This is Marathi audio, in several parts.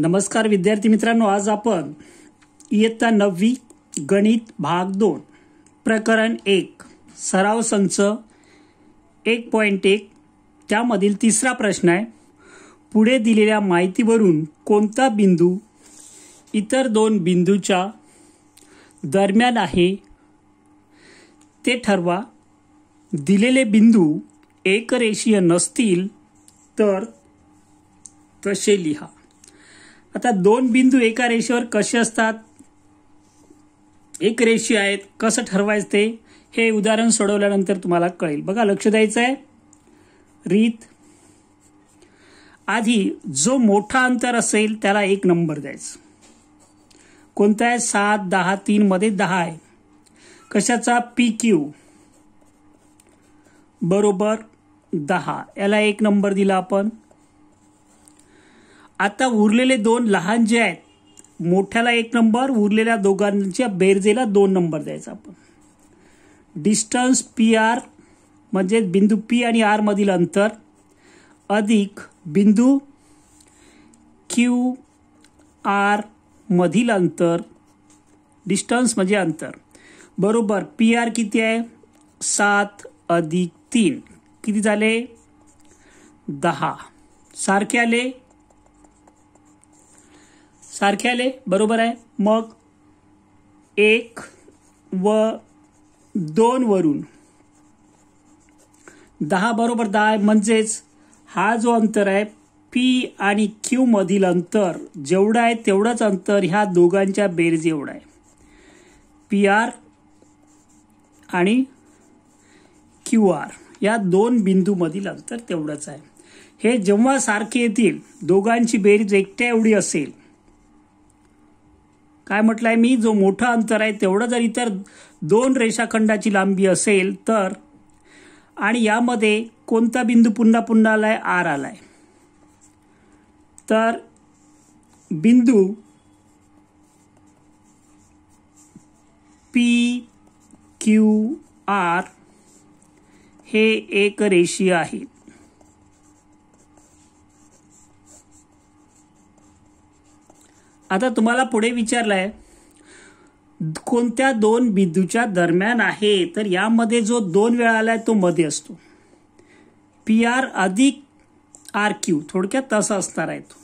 नमस्कार विद्यार्थी मित्रांनो आज आपण इयत्ता नववी गणित भाग दोन प्रकरण एक सराव संच एक पॉईंट एक त्यामधील तिसरा प्रश्न आहे पुढे दिलेल्या माहितीवरून कोणता बिंदू इतर दोन बिंदूच्या दरम्यान आहे ते ठरवा दिलेले बिंदू एकरेषीय नसतील तर तसे लिहा आता दोन बिंदू एका रेषेवर कसे असतात एक रेषी आहेत कसं ठरवायचं ते हे उदाहरण सोडवल्यानंतर तुम्हाला कळेल बघा लक्ष द्यायचं आहे रीत आधी जो मोठा अंतर असेल त्याला एक नंबर द्यायचं कोणता आहे सात दहा तीनमध्ये दहा आहे कशाचा पी क्यू बरोबर दहा याला एक नंबर दिला आपण आता उरलेले दोन लहान जे आहेत मोठ्याला एक नंबर उरलेल्या दोघांच्या बेरजेला दोन नंबर द्यायचा आपण डिस्टन्स पी आर म्हणजे बिंदू पी आणि आरमधील अंतर अधिक बिंदू क्यू आर मधील अंतर डिस्टन्स म्हणजे अंतर बरोबर पी आर किती आहे सात अधिक तीन किती झाले दहा सारखे आले सारखे आले बरोबर आहे मग एक व दोन वरून दहा बरोबर दहा म्हणजेच हा जो अंतर आहे पी आणि क्यू मधील अंतर जेवढं आहे तेवढंच अंतर ह्या दोघांच्या बेरज एवढं आहे पी आर आणि क्यू आर या दोन बिंदूमधील अंतर तेवढंच आहे हे जेव्हा सारखे येतील दोघांची बेरीज एकट्या एवढी असेल काय म्हटलंय मी जो मोठं अंतर आहे तेवढं जर इतर दोन रेषाखंडाची लांबी असेल तर आणि यामध्ये कोणता बिंदू पुन्हा पुन्हा आलाय आर आलाय तर बिंदू पी क्यू आर हे एक रेषीय आहेत आता तुम्हाला पुढे विचारलंय कोणत्या दोन बिंदूच्या दरम्यान आहे तर यामध्ये जो दोन वेळा आला आहे तो मध्ये असतो पी आर अधिक आर क्यू थोडक्यात तसा असणार आहे तो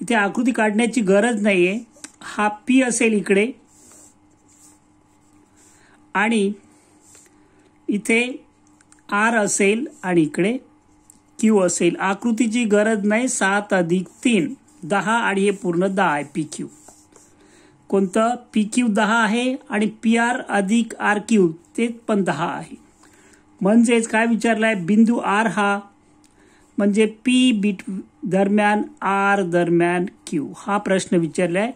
इथे आकृती काढण्याची गरज नाही आहे हा पी असेल इकडे आणि इथे आर असेल आणि इकडे क्यू असेल आकृतीची गरज नाही सात अधिक तीन दहा आणि हे पूर्ण दहा आहे पी क्यू कोणतं पी क्यू दहा आहे आणि पी आर अधिक आर क्यू ते पण दहा आहे म्हणजेच काय विचारलं आहे बिंदू आर हा म्हणजे पी बीट दरम्यान आर दरम्यान क्यू हा प्रश्न विचारला आहे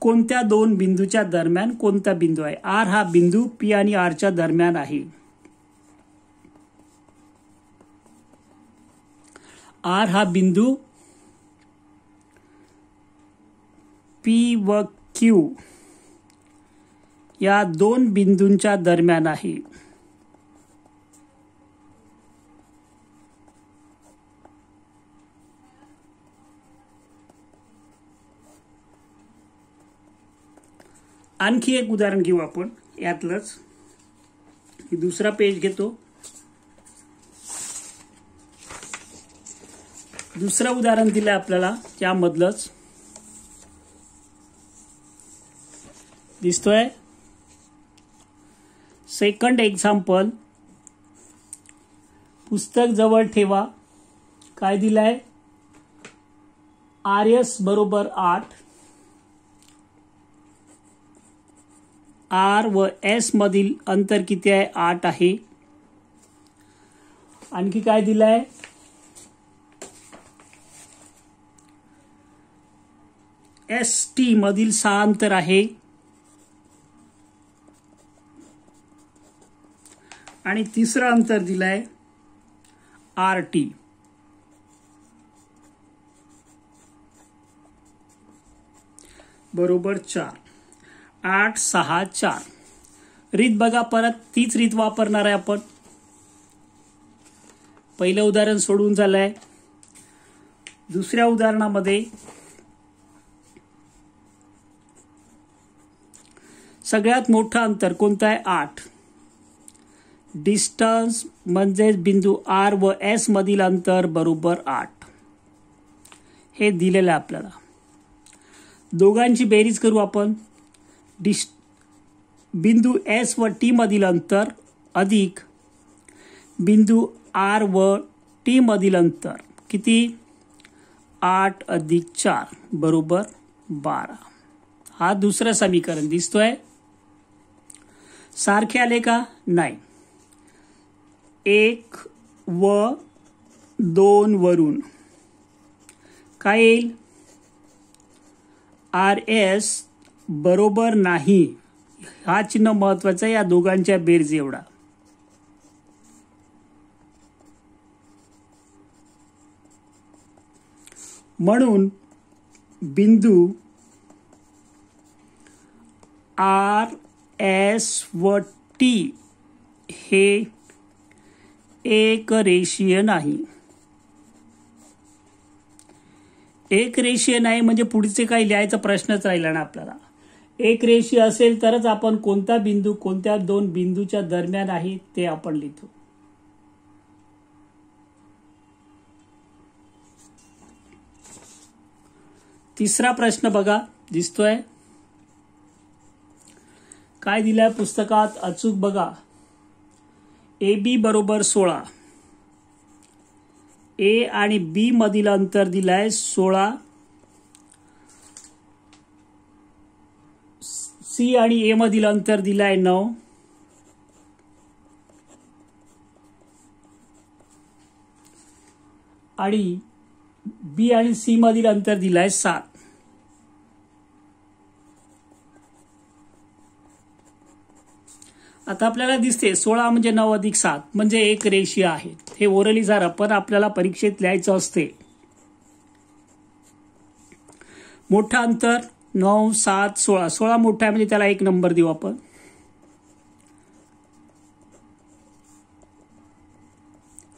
कोणत्या दोन बिंदूच्या दरम्यान कोणता बिंदू आहे आर हा बिंदू पी आणि आरच्या दरम्यान आहे आर हा बिंदू पी व क्यू या दोन बिंदूंच्या दरम्यान आहे आणखी एक उदाहरण घेऊ आपण यातलंच दुसरा पेज घेतो दुसरं उदाहरण दिलं आपल्याला त्यामधलंच दिसतोय सेकंड एक्झाम्पल पुस्तक जवळ ठेवा काय दिलंय आर एस बरोबर आठ आर व एस मधील अंतर किती आहे आठ आहे आणखी काय दिलंय एस टी मधील सहा अंतर आहे आणि तिसरं अंतर दिलंय आर टी बरोबर चार आठ सहा चार रीत बघा परत तीच रीत वापरणार आहे आपण पहिलं उदाहरण सोडून झालंय दुसऱ्या उदाहरणामध्ये सगळ्यात मोठं अंतर कोणतं आहे आठ डिस्टन्स म्हणजेच बिंदू आर व एस मधील अंतर बरोबर आठ हे दिलेलं आहे आपल्याला दोघांची बेरीज करू आपण डिस् बिंदू एस व टी मधील अंतर अधिक बिंदू आर व टी मधील अंतर किती आठ अधिक चार बरोबर बारा हा दुसरं समीकरण दिसतोय सारखे आले का नाही एक व दोन वरून काय येईल आर एस बरोबर नाही हा चिन्ह महत्वाचा या दोघांच्या बेरज एवढा म्हणून बिंदू आर एस व टी हे एक रेषीय नाही एक रेषीय नाही म्हणजे पुढचे काही लिहायचा प्रश्नच राहिला ना आपल्याला एक रेषीय असेल तरच आपण कोणता बिंदू कोणत्या दोन बिंदूच्या दरम्यान आहे ते आपण लिहितो तिसरा प्रश्न बघा दिसतोय काय दिलाय पुस्तकात अचूक बघा ए बी बरोबर सोळा ए आणि बी मधील अंतर दिलं सोळा सी आणि ए मधील अंतर दिलं आहे नऊ आणि बी आणि सी मधील अंतर दिलंय सात आता आपल्याला दिसते सोळा म्हणजे नऊ अधिक सात म्हणजे एक रेषीय आहे हे ओरली झालं पण आपल्याला परीक्षेत लिहायचं असते मोठं अंतर नऊ सात सोळा सोळा मोठा आहे म्हणजे त्याला एक नंबर देऊ आपण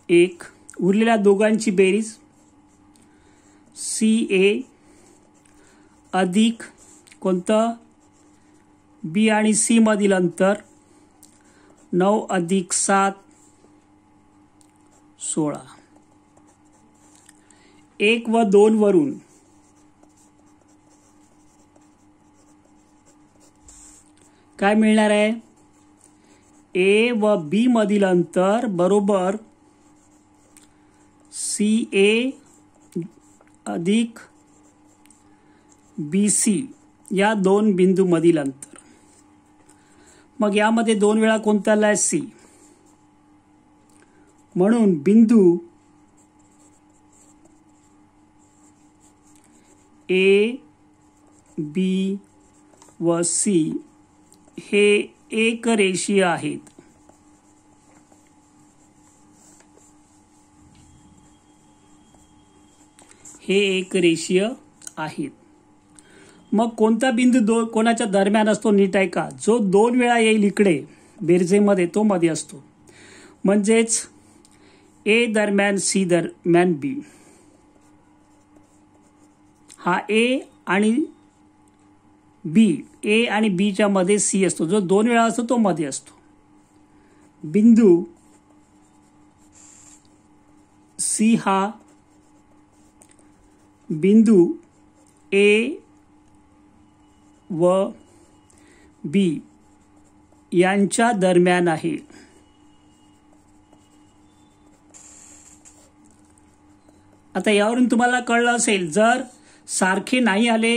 एक उरलेल्या दोघांची बेरीज सी ए अधिक कोणतं बी आणि सी मधील अंतर नऊ अधिक सात सोळा एक व दोन वरून काय मिळणार आहे ए व बी मधील अंतर बरोबर सी ए अधिक बी सी या दोन बिंदूमधील अंतर मग यामध्ये दोन वेळा कोणता आला आहे सी म्हणून बिंदू ए बी व सी हे एक रेषीय आहेत हे एक रेषीय आहेत मग कोणता बिंदू दो कोणाच्या दरम्यान असतो नीट ऐका जो दोन वेळा येईल इकडे बेरजेमध्ये तो मध्ये असतो म्हणजेच ए दरम्यान सी दरम्यान बी हा ए आणि बी ए आणि बीच्या मध्ये सी असतो जो दोन वेळा असतो तो मध्ये असतो बिंदू सी हा बिंदू ए व बी यांच्या दरम्यान आहे आता यावरून तुम्हाला कळलं असेल जर सारखे नाही आले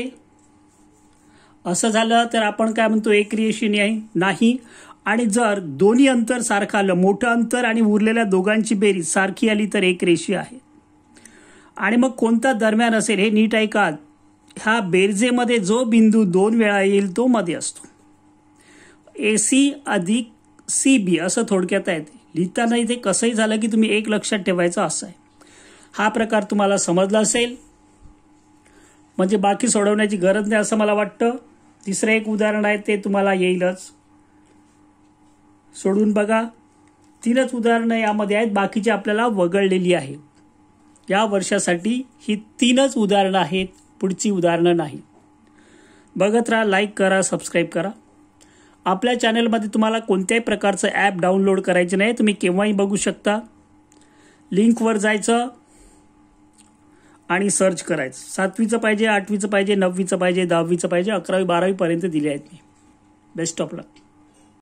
असं झालं तर आपण काय म्हणतो एक क्रिएशन नाही आणि जर दोन्ही अंतर सारखं आलं मोठं अंतर आणि उरलेल्या दोघांची बेरीज सारखी आली तर एक रेषी आहे आणि मग कोणता दरम्यान असेल हे नीट ऐका हा बेरजेमध्ये जो बिंदू दोन वेळा येईल तो मध्ये असतो ए सी अधिक सी बी असं थोडक्यात आहे ते लिहिताना इथे कसंही झालं की तुम्ही एक लक्षात ठेवायचं असं आहे हा प्रकार तुम्हाला समजला असेल म्हणजे बाकी सोडवण्याची गरज नाही असं मला वाटतं तिसरं एक उदाहरण आहे ते तुम्हाला येईलच सोडून बघा तीनच उदाहरणं यामध्ये आहेत बाकीची आपल्याला वगळलेली आहेत या वर्षासाठी ही तीनच उदाहरणं आहेत पुढची उदाहरणं नाही बघत राहा लाईक करा सबस्क्राईब करा आपल्या चॅनलमध्ये तुम्हाला कोणत्याही प्रकारचं ॲप डाउनलोड करायचं नाही तुम्ही केव्हाही बघू शकता लिंकवर जायचं आणि सर्च करायचं सातवीचं पाहिजे आठवीचं पाहिजे नववीचं पाहिजे दहावीचं पाहिजे अकरावी बारावीपर्यंत दिले आहेत मी बेस्ट ऑफ लक